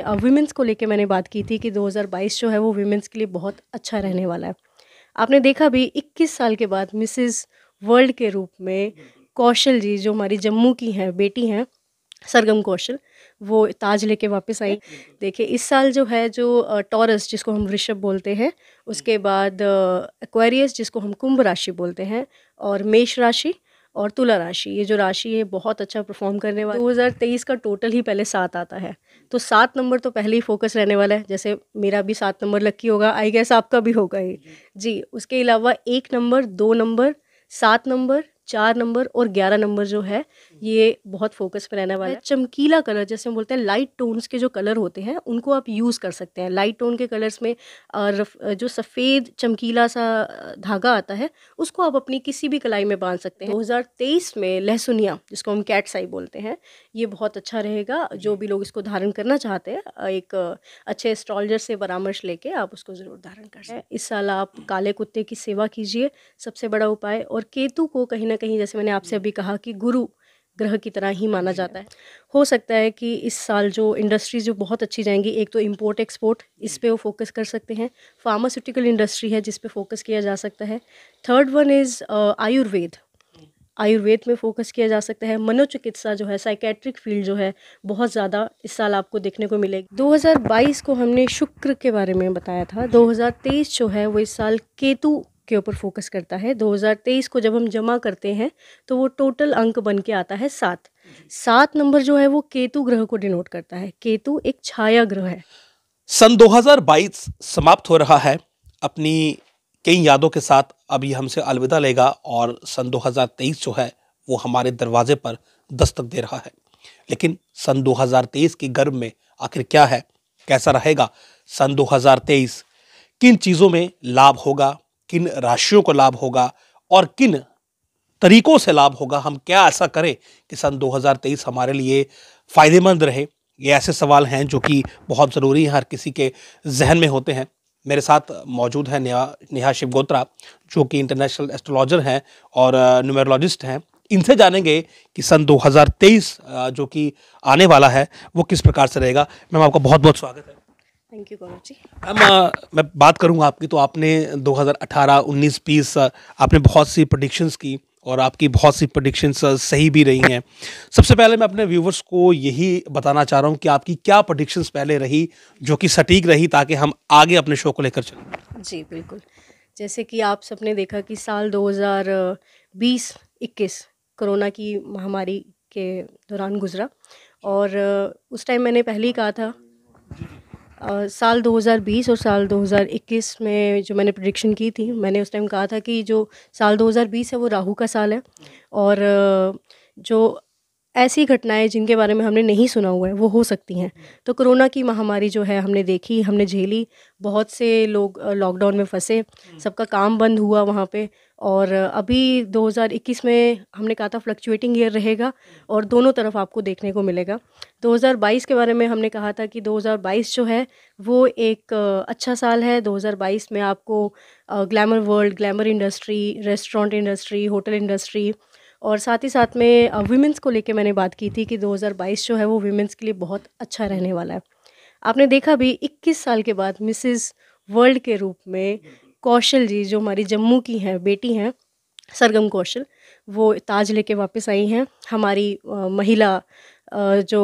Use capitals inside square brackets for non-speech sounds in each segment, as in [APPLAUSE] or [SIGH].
Women's को लेके मैंने बात की थी कि 2022 जो है वो वुमेंस के लिए बहुत अच्छा रहने वाला है आपने देखा भी 21 साल के बाद मिसेस वर्ल्ड के रूप में कौशल जी जो हमारी जम्मू की हैं बेटी हैं सरगम कौशल वो ताज लेके वापस आई देखिए इस साल जो है जो टॉरस जिसको हम वृषभ बोलते हैं उसके बाद एक्वेरियस जिसको हम कुंभ राशि बोलते हैं और मेष राशि और तुला राशि ये जो राशि है बहुत अच्छा परफॉर्म करने वाला 2023 का टोटल ही पहले साथ आता है तो सात नंबर तो पहले ही फोकस रहने वाला है जैसे मेरा भी सात नंबर लक्की होगा आई गैस आपका भी होगा ही जी उसके अलावा एक नंबर दो नंबर सात नंबर चार नंबर और ग्यारह नंबर जो है ये बहुत फोकस पर रहने वाला है चमकीला कलर जैसे हम बोलते हैं लाइट टोन्स के जो कलर होते हैं उनको आप यूज़ कर सकते हैं लाइट टोन के कलर्स में जो सफ़ेद चमकीला सा धागा आता है उसको आप अपनी किसी भी कलाई में बांध सकते हैं 2023 में लहसुनिया जिसको हम कैट साई बोलते हैं ये बहुत अच्छा रहेगा जो भी लोग इसको धारण करना चाहते हैं एक अच्छे एस्ट्रोलॉजर से परामर्श लेके आप उसको ज़रूर धारण कर सकते हैं इस साल आप काले कुत्ते की सेवा कीजिए सबसे बड़ा उपाय और केतु को कहीं ना कहीं जैसे मैंने आपसे अभी कहा कि गुरु ग्रह की तरह ही माना जाता है हो सकता है कि इस साल जो इंडस्ट्रीज जो बहुत अच्छी जाएंगी एक तो इम्पोर्ट एक्सपोर्ट इस पे वो फोकस कर सकते हैं फार्मास्यूटिकल इंडस्ट्री है जिस पे फोकस किया जा सकता है third one is Ayurveda Ayurveda में फोकस किया जा सकता है मनोचिकित्सा जो है साइकेट्रिक फील्ड जो है बहुत ज़्यादा इस साल आपको देखने को मिलेगी 2022 को हमने शुक्र के बारे में बताया था 2023 जो है वो इस साल केतु के ऊपर फोकस करता है 2023 को जब हम जमा करते हैं तो वो टोटल अंक बन के आता है सात सात नंबर जो है वो केतु ग्रह को डिनोट करता है केतु एक छाया ग्रह है सन 2022 समाप्त हो रहा है अपनी कई यादों के साथ अभी हमसे अलविदा लेगा और सन 2023 जो है वो हमारे दरवाजे पर दस्तक दे रहा है लेकिन सन 2023 के गर्भ में आखिर क्या है कैसा रहेगा सन 2023 किन चीज़ों में लाभ होगा किन राशियों को लाभ होगा और किन तरीकों से लाभ होगा हम क्या ऐसा करें कि सन 2023 हमारे लिए फ़ायदेमंद रहे ये ऐसे सवाल हैं जो कि बहुत ज़रूरी हैं हर किसी के जहन में होते हैं मेरे साथ मौजूद हैं नेहा नेहा शिवगोत्रा जो कि इंटरनेशनल एस्ट्रोलॉजर हैं और न्यूमरोलॉजिस्ट हैं इनसे जानेंगे कि सन 2023 जो कि आने वाला है वो किस प्रकार से रहेगा मैम आपका बहुत बहुत स्वागत है thank you Gaurav ji ma'am मैं बात करूंगा आपकी तो आपने 2018 19 पीस आपने बहुत सी प्रडिक्शंस की और आपकी बहुत सी प्रडिक्शंस सही भी रही हैं सबसे पहले मैं अपने व्यूवर्स को यही बताना चाह रहा हूँ कि आपकी क्या प्रडिक्शंस पहले रही जो कि सटीक रही ताकि हम आगे अपने शो को लेकर चलें जी बिल्कुल जैसे कि आप सबने देखा कि साल 2020 21 कोरोना की महामारी के दौरान गुजरा और उस टाइम मैंने पहले ही कहा था आ, साल 2020 और साल 2021 में जो मैंने प्रडिक्शन की थी मैंने उस टाइम कहा था कि जो साल 2020 है वो राहु का साल है और जो ऐसी घटनाएं जिनके बारे में हमने नहीं सुना हुआ है वो हो सकती हैं तो कोरोना की महामारी जो है हमने देखी हमने झेली बहुत से लोग लॉकडाउन में फंसे हम्म। सबका काम बंद हुआ वहाँ पे और अभी 2021 में हमने कहा था फ्लक्चुएटिंग ईयर रहेगा और हम्म। दोनों तरफ आपको देखने को मिलेगा 2022 के बारे में हमने कहा था कि 2022 जो है वो एक अच्छा साल है 2022 में आपको glamour world glamour industry restaurant industry hotel industry और साथ ही साथ में वुमेंस को लेके मैंने बात की थी कि 2022 जो है वो वीमेंस के लिए बहुत अच्छा रहने वाला है आपने देखा भी 21 साल के बाद मिसिज़ वर्ल्ड के रूप में कौशल जी जो हमारी जम्मू की हैं बेटी हैं सरगम कौशल वो ताज लेके वापस आई हैं हमारी महिला जो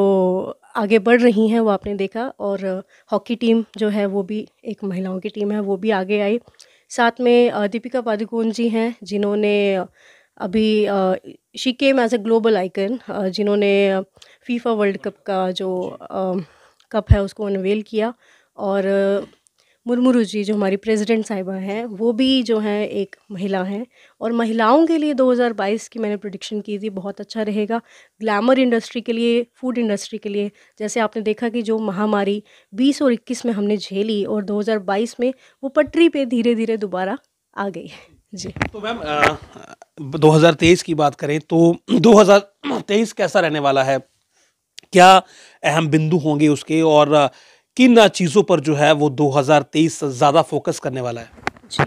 आगे बढ़ रही हैं वो आपने देखा और हॉकी टीम जो है वो भी एक महिलाओं की टीम है वो भी आगे आई साथ में दीपिका पादुकोण जी हैं जिन्होंने अभी she came as a global icon जिन्होंने फीफा वर्ल्ड कप का जो कप है उसको अनवेल किया और मुरमुरु जी जो हमारी प्रेसिडेंट साहिबा हैं वो भी जो हैं एक महिला हैं और महिलाओं के लिए 2022 की मैंने प्रोडिक्शन की थी बहुत अच्छा रहेगा ग्लैमर इंडस्ट्री के लिए फूड इंडस्ट्री के लिए जैसे आपने देखा कि जो महामारी 20 और 21 में हमने झेली और 2022 में वो पटरी पे धीरे धीरे दोबारा आ गई है जी तो मैम 2023 की बात करें तो 2023 कैसा रहने वाला है क्या अहम बिंदु होंगे उसके और किन चीज़ों पर जो है वो 2023 ज़्यादा फोकस करने वाला है जी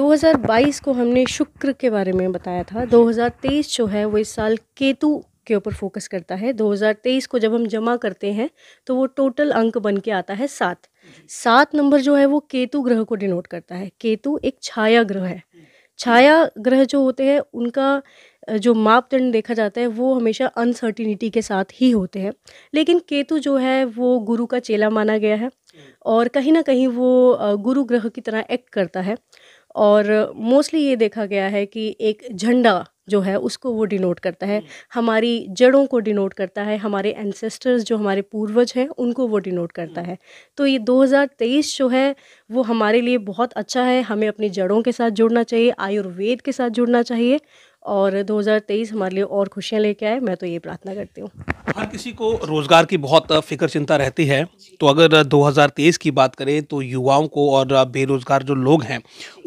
2022 को हमने शुक्र के बारे में बताया था 2023 जो है वो इस साल केतु के ऊपर फोकस करता है 2023 को जब हम जमा करते हैं तो वो टोटल अंक बन के आता है सात सात नंबर जो है वो केतु ग्रह को डिनोट करता है केतु एक छाया ग्रह है छाया ग्रह जो होते हैं उनका जो मापदंड देखा जाता है वो हमेशा अनसर्टिनिटी के साथ ही होते हैं लेकिन केतु जो है वो गुरु का चेला माना गया है और कहीं ना कहीं वो गुरु ग्रह की तरह एक्ट करता है और मोस्टली ये देखा गया है कि एक झंडा जो है उसको वो डिनोट करता है हम्म। हमारी जड़ों को डिनोट करता है हमारे एंसेस्टर्स जो हमारे पूर्वज हैं उनको वो डिनोट करता हम्म। है तो ये 2023 जो है वो हमारे लिए बहुत अच्छा है हमें अपनी जड़ों के साथ जुड़ना चाहिए आयुर्वेद के साथ जुड़ना चाहिए और 2023 हमारे लिए और खुशियाँ लेके आए मैं तो ये प्रार्थना करती हूँ हर किसी को रोज़गार की बहुत फिक्र चिंता रहती है तो अगर 2023 की बात करें तो युवाओं को और बेरोज़गार जो लोग हैं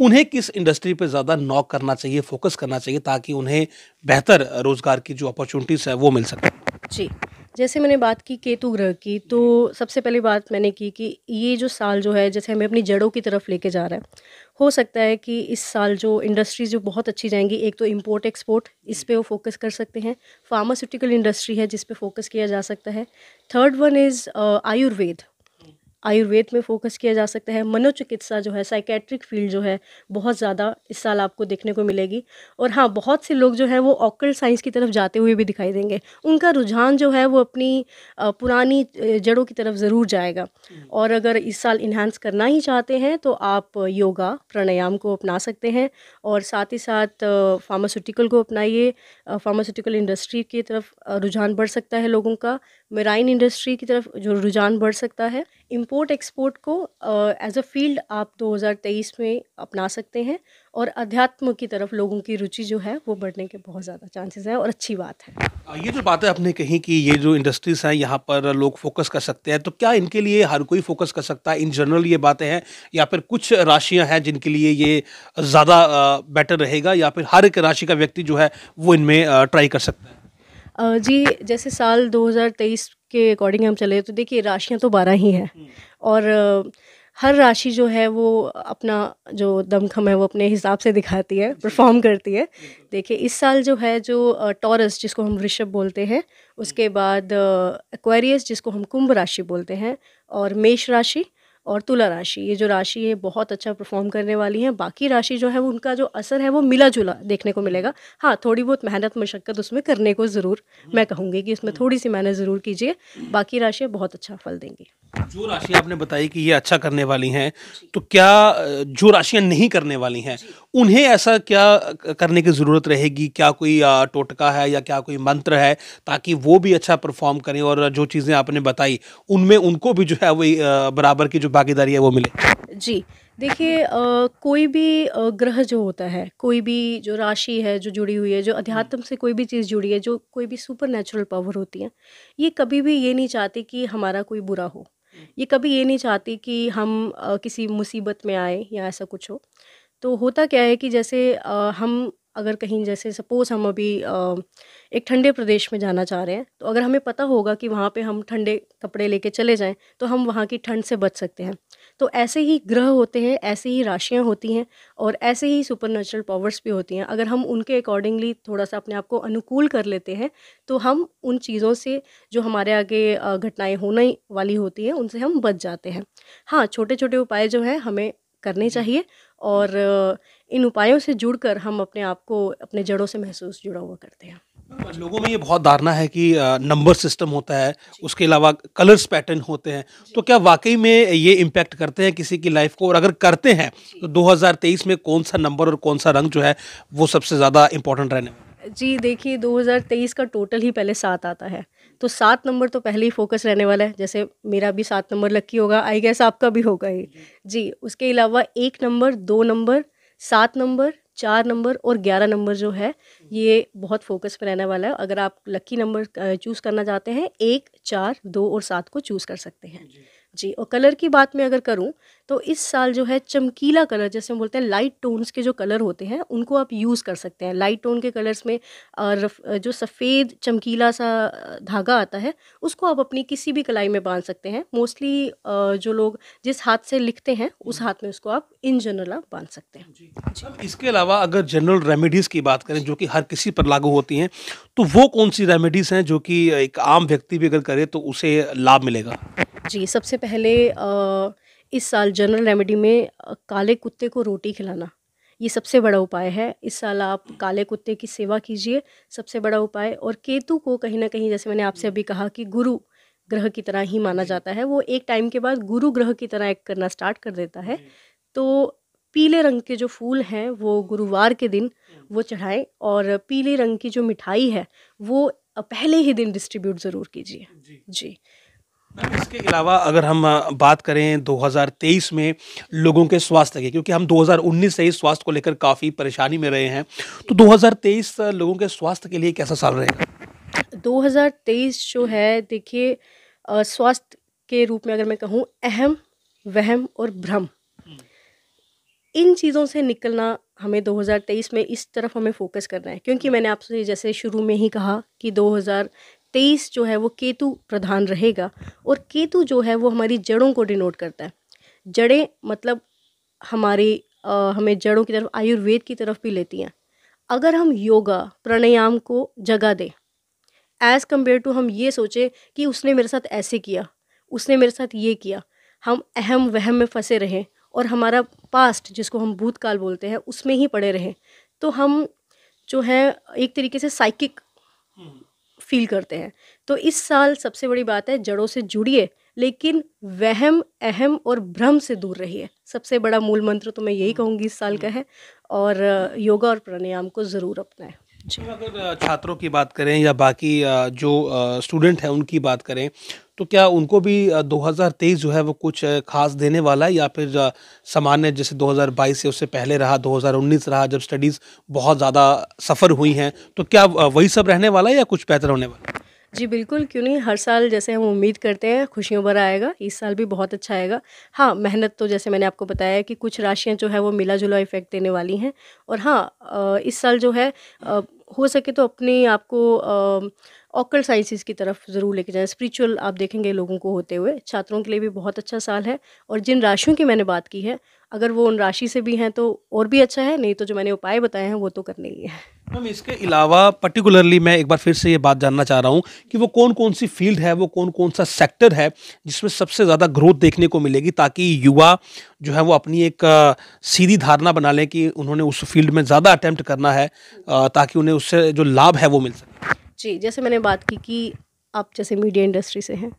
उन्हें किस इंडस्ट्री पे ज़्यादा नॉक करना चाहिए फोकस करना चाहिए ताकि उन्हें बेहतर रोज़गार की जो अपॉर्चुनिटीज़ है वो मिल सके जी जैसे मैंने बात की केतु ग्रह की तो सबसे पहली बात मैंने की कि ये जो साल जो है जैसे हमें अपनी जड़ों की तरफ लेके जा रहा है हो सकता है कि इस साल जो इंडस्ट्रीज जो बहुत अच्छी जाएंगी एक तो इम्पोर्ट एक्सपोर्ट इस पर वो फोकस कर सकते हैं फार्मास्यूटिकल इंडस्ट्री है जिस पर फोकस किया जा सकता है third one is Ayurveda Ayurveda में फोकस किया जा सकता है मनोचिकित्सा जो है साइकेट्रिक फील्ड जो है बहुत ज़्यादा इस साल आपको देखने को मिलेगी और हाँ बहुत से लोग जो है वो ऑकल साइंस की तरफ जाते हुए भी दिखाई देंगे उनका रुझान जो है वो अपनी पुरानी जड़ों की तरफ ज़रूर जाएगा हम्म। और अगर इस साल इन्हांस करना ही चाहते हैं तो आप योगा प्राणायाम को अपना सकते हैं और साथ ही साथ फार्मास्यूटिकल को अपनाइए फार्मास्यूटिकल इंडस्ट्री की तरफ रुझान बढ़ सकता है लोगों का मेराइन इंडस्ट्री की तरफ जो रुझान बढ़ सकता है इंपोर्ट एक्सपोर्ट को एज अ फील्ड आप 2023 में अपना सकते हैं और अध्यात्म की तरफ लोगों की रुचि जो है वो बढ़ने के बहुत ज़्यादा चांसेस हैं और अच्छी बात है ये जो बात है आपने कही कि ये जो इंडस्ट्रीज हैं यहाँ पर लोग फोकस कर सकते हैं तो क्या इनके लिए हर कोई फोकस कर सकता है इन जनरल ये बातें हैं या फिर कुछ राशियाँ हैं जिनके लिए ये ज़्यादा बेटर रहेगा या फिर हर एक राशि का व्यक्ति जो है वो इनमें ट्राई कर सकता है जी जैसे साल 2023 के अकॉर्डिंग हम चले तो देखिए राशियाँ तो बारह ही हैं हम्म। और हर राशि जो है वो अपना जो दमखम है वो अपने हिसाब से दिखाती है परफॉर्म करती है देखिए इस साल जो है जो टॉरस जिसको हम वृषभ बोलते हैं हम्म। उसके बाद एक्वेरियस जिसको हम कुंभ राशि बोलते हैं और मेष राशि और तुला राशि ये जो राशि है बहुत अच्छा परफॉर्म करने वाली है बाकी राशि जो है उनका जो असर है वो मिला जुला देखने को मिलेगा हाँ थोड़ी बहुत मेहनत मशक्क़त उसमें करने को ज़रूर मैं कहूँगी कि उसमें हम्म। थोड़ी सी मेहनत ज़रूर कीजिए बाकी राशियाँ बहुत अच्छा फल देंगी जो राशि आपने बताई कि ये अच्छा करने वाली हैं तो क्या जो राशियां नहीं करने वाली हैं उन्हें ऐसा क्या करने की ज़रूरत रहेगी क्या कोई टोटका है या क्या कोई मंत्र है ताकि वो भी अच्छा परफॉर्म करें और जो चीज़ें आपने बताई उनमें उनको भी जो है वही बराबर की जो भागीदारी है वो मिले जी देखिए कोई भी ग्रह जो होता है कोई भी जो राशि है जो जुड़ी हुई है जो अध्यात्म से कोई भी चीज़ जुड़ी है जो कोई भी सुपर नेचुरल पावर होती है ये कभी भी ये नहीं चाहती कि हमारा कोई बुरा हो ये कभी ये नहीं चाहती कि हम आ, किसी मुसीबत में आए या ऐसा कुछ हो तो होता क्या है कि जैसे आ, हम अगर कहीं जैसे सपोज़ हम अभी आ, एक ठंडे प्रदेश में जाना चाह रहे हैं तो अगर हमें पता होगा कि वहाँ पे हम ठंडे कपड़े लेके चले जाएं तो हम वहाँ की ठंड से बच सकते हैं तो ऐसे ही ग्रह होते हैं ऐसे ही राशियाँ होती हैं और ऐसे ही सुपर पावर्स भी होती हैं अगर हम उनके अकॉर्डिंगली थोड़ा सा अपने आप को अनुकूल कर लेते हैं तो हम उन चीज़ों से जो हमारे आगे घटनाएं होने वाली होती हैं उनसे हम बच जाते हैं हाँ छोटे छोटे उपाय जो हैं हमें करने चाहिए और इन उपायों से जुड़कर हम अपने आप को अपने जड़ों से महसूस जुड़ा हुआ करते हैं लोगों में ये बहुत धारणा है कि नंबर सिस्टम होता है उसके अलावा कलर्स पैटर्न होते हैं तो क्या वाकई में ये इम्पैक्ट करते हैं किसी की लाइफ को और अगर करते हैं तो 2023 में कौन सा नंबर और कौन सा रंग जो है वो सबसे ज़्यादा इम्पोर्टेंट रहने वाला जी देखिए 2023 का टोटल ही पहले सात आता है तो सात नंबर तो पहले ही फोकस रहने वाला है जैसे मेरा भी सात नंबर लक्की होगा आई गेस आपका भी होगा ही जी उसके अलावा एक नंबर दो नंबर सात नंबर चार नंबर और ग्यारह नंबर जो है ये बहुत फोकस पर रहने वाला है अगर आप लकी नंबर चूज़ करना चाहते हैं एक चार दो और सात को चूज़ कर सकते हैं जी और कलर की बात में अगर करूँ तो इस साल जो है चमकीला कलर जैसे हम बोलते हैं लाइट टोन्स के जो कलर होते हैं उनको आप यूज़ कर सकते हैं लाइट टोन के कलर्स में जो सफ़ेद चमकीला सा धागा आता है उसको आप अपनी किसी भी कलाई में बांध सकते हैं मोस्टली जो लोग जिस हाथ से लिखते हैं उस हम्म। हाथ में उसको आप इन जनरल आप बांध सकते हैं जी, जी। इसके अलावा अगर जनरल रेमेडीज़ की बात करें जो कि हर किसी पर लागू होती हैं तो वो कौन सी रेमेडीज़ हैं जो कि एक आम व्यक्ति भी अगर करे तो उसे लाभ मिलेगा जी सबसे पहले आ, इस साल जनरल रेमेडी में काले कुत्ते को रोटी खिलाना ये सबसे बड़ा उपाय है इस साल आप काले कुत्ते की सेवा कीजिए सबसे बड़ा उपाय और केतु को कहीं ना कहीं जैसे मैंने आपसे अभी कहा कि गुरु ग्रह की तरह ही माना जाता है वो एक टाइम के बाद गुरु ग्रह की तरह एक करना स्टार्ट कर देता है तो पीले रंग के जो फूल हैं वो गुरुवार के दिन हम्म। वो चढ़ाएं और पीले रंग की जो मिठाई है वो पहले ही दिन डिस्ट्रीब्यूट ज़रूर कीजिए जी, जी। इसके अलावा अगर हम बात करें 2023 में लोगों के स्वास्थ्य के क्योंकि हम 2019 से ही स्वास्थ्य को लेकर काफ़ी परेशानी में रहे हैं तो 2023 लोगों के स्वास्थ्य के लिए कैसा साल रहेगा 2023 जो है देखिए स्वास्थ्य के रूप में अगर मैं कहूँ अहम वहम और भ्रम इन चीज़ों से निकलना हमें 2023 में इस तरफ हमें फोकस करना है क्योंकि मैंने आपसे जैसे शुरू में ही कहा कि तेईस जो है वो केतु प्रधान रहेगा और केतु जो है वो हमारी जड़ों को डिनोट करता है जड़ें मतलब हमारी आ, हमें जड़ों की तरफ आयुर्वेद की तरफ भी लेती हैं अगर हम योगा प्राणायाम को जगह दें एज़ कम्पेयर टू हम ये सोचें कि उसने मेरे साथ ऐसे किया उसने मेरे साथ ये किया हम अहम वहम में फंसे रहें और हमारा पास्ट जिसको हम भूतकाल बोलते हैं उसमें ही पड़े रहें तो हम जो है एक तरीके से साइकिक फील करते हैं तो इस साल सबसे बड़ी बात है जड़ों से जुड़िए लेकिन वहम अहम और भ्रम से दूर रहिए सबसे बड़ा मूल मंत्र तो मैं यही कहूँगी इस साल का हम्म। है और योगा और प्राणायाम को ज़रूर अपनाएं अगर छात्रों की बात करें या बाकी जो स्टूडेंट हैं उनकी बात करें तो क्या उनको भी 2023 जो है वो कुछ खास देने वाला है या फिर सामान्य जैसे 2022 से उससे पहले रहा 2019 रहा जब स्टडीज़ बहुत ज़्यादा सफ़र हुई हैं तो क्या वही सब रहने वाला है या कुछ बेहतर होने वाला है जी बिल्कुल क्यों नहीं हर साल जैसे हम उम्मीद करते हैं खुशियों भरा आएगा इस साल भी बहुत अच्छा आएगा हाँ मेहनत तो जैसे मैंने आपको बताया कि कुछ राशियाँ जो है वो मिला जुला इफेक्ट देने वाली हैं और हाँ इस साल जो है हो सके तो अपनी आपको ओकल ऑकल साइंसिस की तरफ ज़रूर लेके जाएं स्पिरिचुअल आप देखेंगे लोगों को होते हुए छात्रों के लिए भी बहुत अच्छा साल है और जिन राशियों की मैंने बात की है अगर वो उन राशि से भी हैं तो और भी अच्छा है नहीं तो जो मैंने उपाय बताए हैं वो तो करने ही है मैम इसके अलावा पर्टिकुलरली मैं एक बार फिर से ये बात जानना चाह रहा हूँ कि वो कौन कौन सी फील्ड है वो कौन कौन सा सेक्टर है जिसमें सबसे ज़्यादा ग्रोथ देखने को मिलेगी ताकि युवा जो है वो अपनी एक सीधी धारणा बना लें कि उन्होंने उस फील्ड में ज़्यादा अटैम्प्ट करना है ताकि उन्हें उससे जो लाभ है वो मिल सके जी जैसे मैंने बात की कि आप जैसे मीडिया इंडस्ट्री से हैं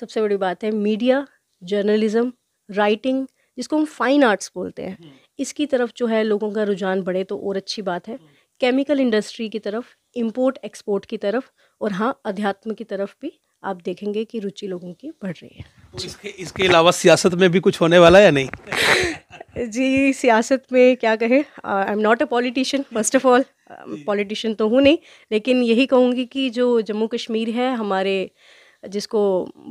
सबसे बड़ी बात है मीडिया जर्नलिज्म राइटिंग जिसको हम फाइन आर्ट्स बोलते हैं हम्म। इसकी तरफ जो है लोगों का रुझान बढ़े तो और अच्छी बात है केमिकल हम्म। इंडस्ट्री की तरफ इम्पोर्ट एक्सपोर्ट की तरफ और हाँ अध्यात्म की तरफ भी आप देखेंगे कि रुचि लोगों की बढ़ रही है इसके इसके अलावा सियासत में भी कुछ होने वाला है या नहीं [LAUGHS] जी सियासत में क्या कहें I am not a politician first of all politician तो हूँ नहीं लेकिन यही कहूँगी कि जो जम्मू कश्मीर है हमारे जिसको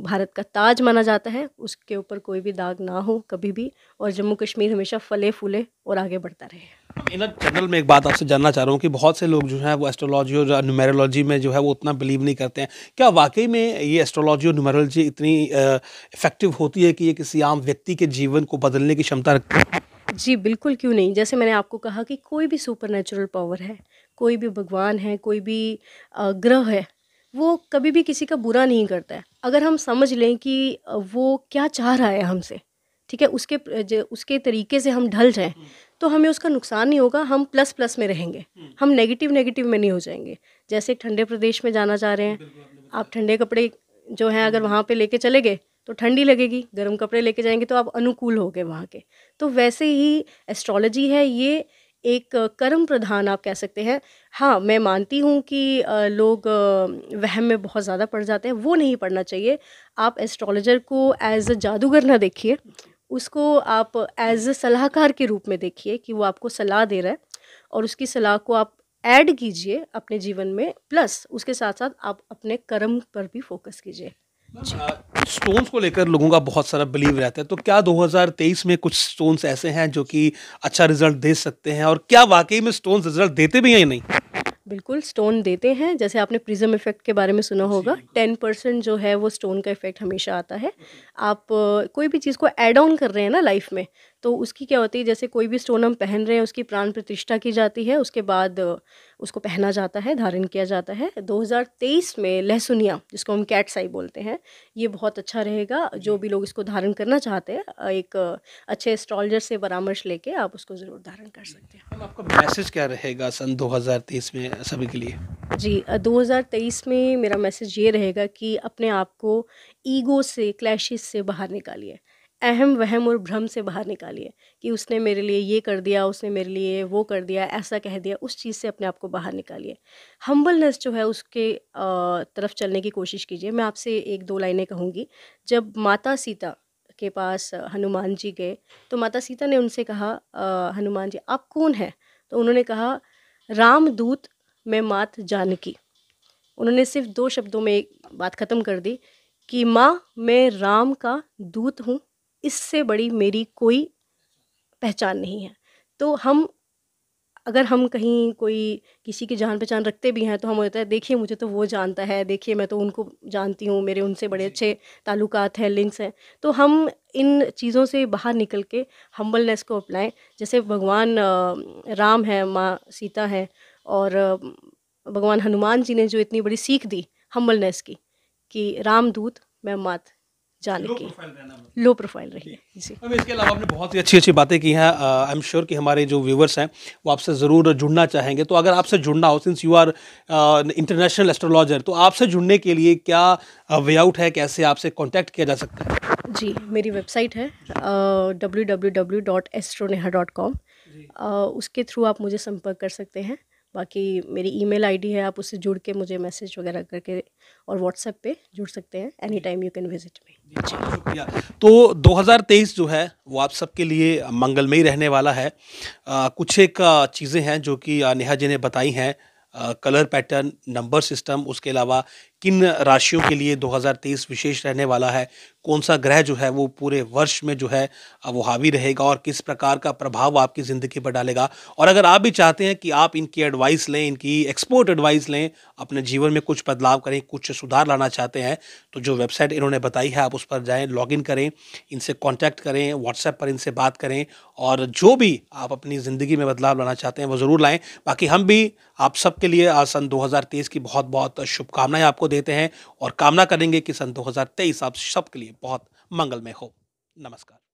भारत का ताज माना जाता है उसके ऊपर कोई भी दाग ना हो कभी भी और जम्मू कश्मीर हमेशा फले फूले और आगे बढ़ता रहे इन जनरल में एक बात आपसे जानना चाह रहा हूँ कि बहुत से लोग जो हैं वो एस्ट्रोलॉजी और न्यूमरोलॉजी में जो है वो उतना बिलीव नहीं करते हैं क्या वाकई में ये एस्ट्रोलॉजी और न्यूमरोलॉजी इतनी इफेक्टिव होती है कि ये किसी आम व्यक्ति के जीवन को बदलने की क्षमता रखती है जी बिल्कुल क्यों नहीं जैसे मैंने आपको कहा कि कोई भी सुपर नेचुरल पावर है कोई भी भगवान है कोई भी ग्रह है वो कभी भी किसी का बुरा नहीं करता है अगर हम समझ लें कि वो क्या चाह रहा है हमसे ठीक है उसके उसके तरीके से हम ढल जाएं तो हमें उसका नुकसान नहीं होगा हम प्लस प्लस में रहेंगे हम नेगेटिव नेगेटिव में नहीं हो जाएंगे जैसे ठंडे प्रदेश में जाना चाह रहे हैं आप ठंडे कपड़े जो हैं अगर वहाँ पे लेके चले गए तो ठंडी लगेगी गर्म कपड़े लेके जाएंगे तो आप अनुकूल हो गए वहाँ के तो वैसे ही एस्ट्रोलॉजी है ये एक कर्म प्रधान आप कह सकते हैं हाँ मैं मानती हूँ कि लोग वहम में बहुत ज़्यादा पड़ जाते हैं वो नहीं पढ़ना चाहिए आप एस्ट्रोलॉजर को एज अ जादूगर ना देखिए उसको आप एज अ सलाहकार के रूप में देखिए कि वो आपको सलाह दे रहा है और उसकी सलाह को आप ऐड कीजिए अपने जीवन में प्लस उसके साथ साथ आप अपने कर्म पर भी फोकस कीजिए स्टोन्स अच्छा। को लेकर लोगों का बहुत सारा बिलीव रहता है तो क्या 2023 में कुछ स्टोन्स ऐसे हैं जो कि अच्छा रिजल्ट दे सकते हैं और क्या वाकई में स्टोन्स रिजल्ट देते भी हैं या नहीं बिल्कुल स्टोन देते हैं जैसे आपने प्रिज्म इफेक्ट के बारे में सुना होगा टेन परसेंट जो है वो स्टोन का इफेक्ट हमेशा आता है आप कोई भी चीज़ को एड ऑन कर रहे हैं ना लाइफ में तो उसकी क्या होती है जैसे कोई भी स्टोन हम पहन रहे हैं उसकी प्राण प्रतिष्ठा की जाती है उसके बाद उसको पहना जाता है धारण किया जाता है 2023 में लहसुनिया जिसको हम कैट साई बोलते हैं ये बहुत अच्छा रहेगा जो भी लोग इसको धारण करना चाहते हैं एक अच्छे एस्ट्रोलॉजर से परामर्श लेके आप उसको ज़रूर धारण कर सकते हैं आपका मैसेज क्या रहेगा सन 2023 में सभी के लिए जी 2023 में मेरा मैसेज ये रहेगा कि अपने आप को ईगो से क्लैश से बाहर निकालिए अहम वहम और भ्रम से बाहर निकालिए कि उसने मेरे लिए ये कर दिया उसने मेरे लिए वो कर दिया ऐसा कह दिया उस चीज़ से अपने आप को बाहर निकालिए हम्बलनेस जो है उसके तरफ चलने की कोशिश कीजिए मैं आपसे एक दो लाइनें कहूँगी जब माता सीता के पास हनुमान जी गए तो माता सीता ने उनसे कहा हनुमान जी आप कौन हैं तो उन्होंने कहा रामदूत मैं मात जानकी उन्होंने सिर्फ दो शब्दों में बात ख़त्म कर दी कि माँ मैं राम का दूत हूँ इससे बड़ी मेरी कोई पहचान नहीं है तो हम अगर हम कहीं कोई किसी की जान पहचान रखते भी हैं तो हम होता है देखिए मुझे तो वो जानता है देखिए मैं तो उनको जानती हूँ मेरे उनसे बड़े अच्छे ताल्लुकात हैं लिंक्स हैं तो हम इन चीज़ों से बाहर निकल के हम्बलनेस को अपनाएं जैसे भगवान राम है माँ सीता है और भगवान हनुमान जी ने जो इतनी बड़ी सीख दी हम्बलनेस की कि रामदूत मैं मात जान की लो प्रोफाइल रही जी इसके अलावा आपने बहुत ही अच्छी अच्छी बातें की हैं आई एम श्योर कि हमारे जो व्यूवर्स हैं वो आपसे ज़रूर जुड़ना चाहेंगे तो अगर आपसे जुड़ना हो since you are international astrologer तो आपसे जुड़ने के लिए क्या वे आउट है कैसे आपसे कॉन्टैक्ट किया जा सकता है जी मेरी वेबसाइट है W W W dot astroneha dot com उसके थ्रू आप मुझे संपर्क कर सकते हैं बाकी मेरी ईमेल आईडी है आप उससे जुड़ के मुझे मैसेज वगैरह करके और व्हाट्सएप पे जुड़ सकते हैं any time you can visit me शुक्रिया तो 2023 जो है वो आप सबके लिए मंगलमयी रहने वाला है आ, कुछ एक चीज़ें हैं जो कि नेहा जी ने बताई हैं कलर पैटर्न नंबर सिस्टम उसके अलावा किन राशियों के लिए 2023 विशेष रहने वाला है कौन सा ग्रह जो है वो पूरे वर्ष में जो है वो हावी रहेगा और किस प्रकार का प्रभाव आपकी ज़िंदगी पर डालेगा और अगर आप भी चाहते हैं कि आप इनकी एडवाइस लें इनकी एक्सपोर्ट एडवाइस लें अपने जीवन में कुछ बदलाव करें कुछ सुधार लाना चाहते हैं तो जो वेबसाइट इन्होंने बताई है आप उस पर जाएँ लॉग करें इनसे कॉन्टैक्ट करें व्हाट्सएप पर इनसे बात करें और जो भी आप अपनी ज़िंदगी में बदलाव लाना चाहते हैं वो ज़रूर लाएँ बाकी हम भी आप सबके लिए आज सन 2023 की बहुत बहुत शुभकामनाएं आपको देते हैं और कामना करेंगे कि सन 2023 आप सबके लिए बहुत मंगलमय हो नमस्कार